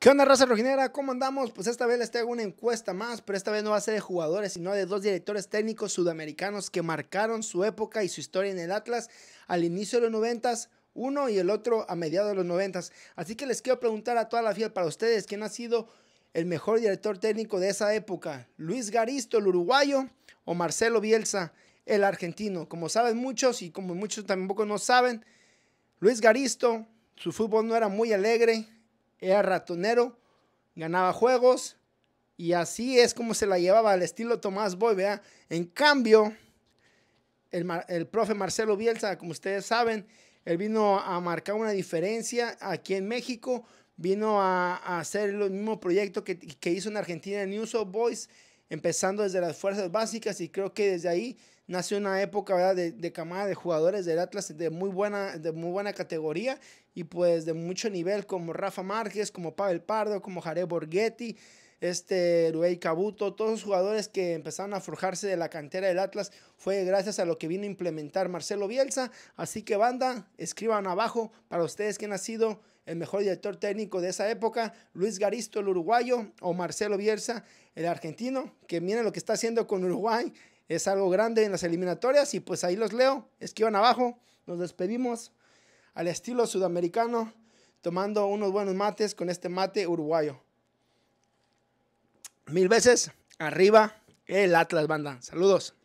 ¿Qué onda, raza rojinera? ¿Cómo andamos? Pues esta vez les traigo una encuesta más, pero esta vez no va a ser de jugadores, sino de dos directores técnicos sudamericanos que marcaron su época y su historia en el Atlas al inicio de los noventas, uno y el otro a mediados de los noventas. Así que les quiero preguntar a toda la fiel para ustedes, ¿quién ha sido el mejor director técnico de esa época? ¿Luis Garisto, el uruguayo, o Marcelo Bielsa, el argentino? Como saben muchos y como muchos tampoco no saben, Luis Garisto, su fútbol no era muy alegre, era ratonero, ganaba juegos y así es como se la llevaba al estilo Tomás Boy, En cambio, el, profe Marcelo Bielsa, como ustedes saben, él vino a marcar una diferencia aquí en México, vino a, hacer el mismo proyecto que, que hizo en Argentina en News of Boys empezando desde las fuerzas básicas y creo que desde ahí nació una época ¿verdad? De, camada de jugadores del Atlas de muy, buena, de muy buena categoría y pues de mucho nivel como Rafa Márquez, como Pavel Pardo, como Jare Borghetti, este Ruey Cabuto, todos los jugadores que empezaron a forjarse de la cantera del Atlas fue gracias a lo que vino a implementar Marcelo Bielsa. Así que banda, escriban abajo para ustedes que ha sido el mejor director técnico de esa época, Luis Garisto el uruguayo o Marcelo Bielsa el argentino, que miren lo que está haciendo con Uruguay, es algo grande en las eliminatorias y pues ahí los leo, escriban abajo, nos despedimos al estilo sudamericano tomando unos buenos mates con este mate uruguayo mil veces arriba el Atlas, banda. Saludos.